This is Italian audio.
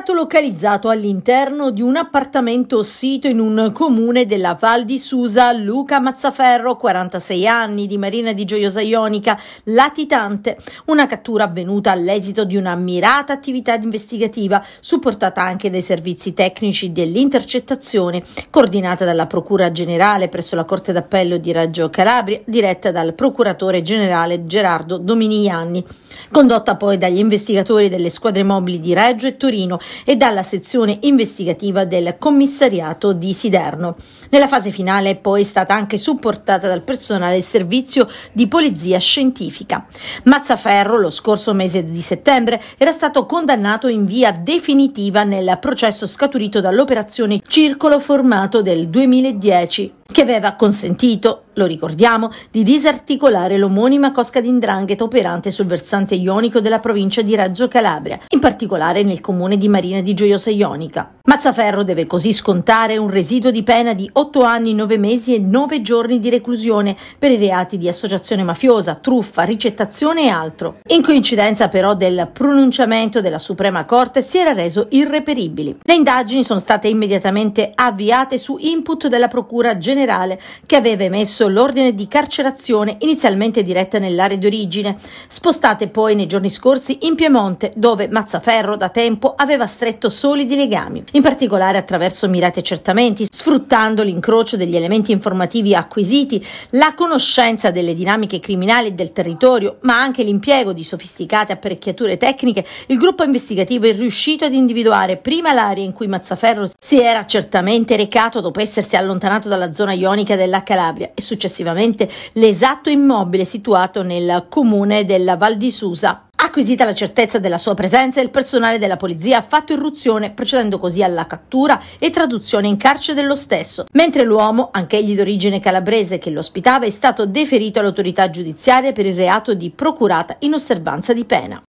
stato localizzato all'interno di un appartamento sito in un comune della Val di Susa, Luca Mazzaferro, 46 anni, di Marina di Gioiosa Ionica, latitante. Una cattura avvenuta all'esito di una mirata attività investigativa, supportata anche dai servizi tecnici dell'intercettazione, coordinata dalla Procura Generale presso la Corte d'Appello di Reggio Calabria, diretta dal Procuratore Generale Gerardo Dominiani, condotta poi dagli investigatori delle squadre mobili di Reggio e Torino e dalla sezione investigativa del commissariato di Siderno. Nella fase finale è poi stata anche supportata dal personale servizio di polizia scientifica. Mazzaferro lo scorso mese di settembre era stato condannato in via definitiva nel processo scaturito dall'operazione Circolo Formato del 2010 che aveva consentito, lo ricordiamo, di disarticolare l'omonima cosca d'indrangheta operante sul versante ionico della provincia di Reggio Calabria, in particolare nel comune di Marina di Gioiosa Ionica. Mazzaferro deve così scontare un residuo di pena di 8 anni, 9 mesi e 9 giorni di reclusione per i reati di associazione mafiosa, truffa, ricettazione e altro. In coincidenza però del pronunciamento della Suprema Corte si era reso irreperibili. Le indagini sono state immediatamente avviate su input della Procura Generale generale che aveva emesso l'ordine di carcerazione inizialmente diretta nell'area di origine, spostate poi nei giorni scorsi in Piemonte, dove Mazzaferro da tempo aveva stretto solidi legami, in particolare attraverso mirati accertamenti, sfruttando l'incrocio degli elementi informativi acquisiti, la conoscenza delle dinamiche criminali del territorio, ma anche l'impiego di sofisticate apparecchiature tecniche, il gruppo investigativo è riuscito ad individuare prima l'area in cui Mazzaferro si era certamente recato dopo essersi allontanato dalla zona zona ionica della Calabria e successivamente l'esatto immobile situato nel comune della Val di Susa, Acquisita la certezza della sua presenza, il personale della polizia ha fatto irruzione, procedendo così alla cattura e traduzione in carcere dello stesso, mentre l'uomo, anch'egli d'origine calabrese che lo ospitava, è stato deferito all'autorità giudiziaria per il reato di procurata in osservanza di pena.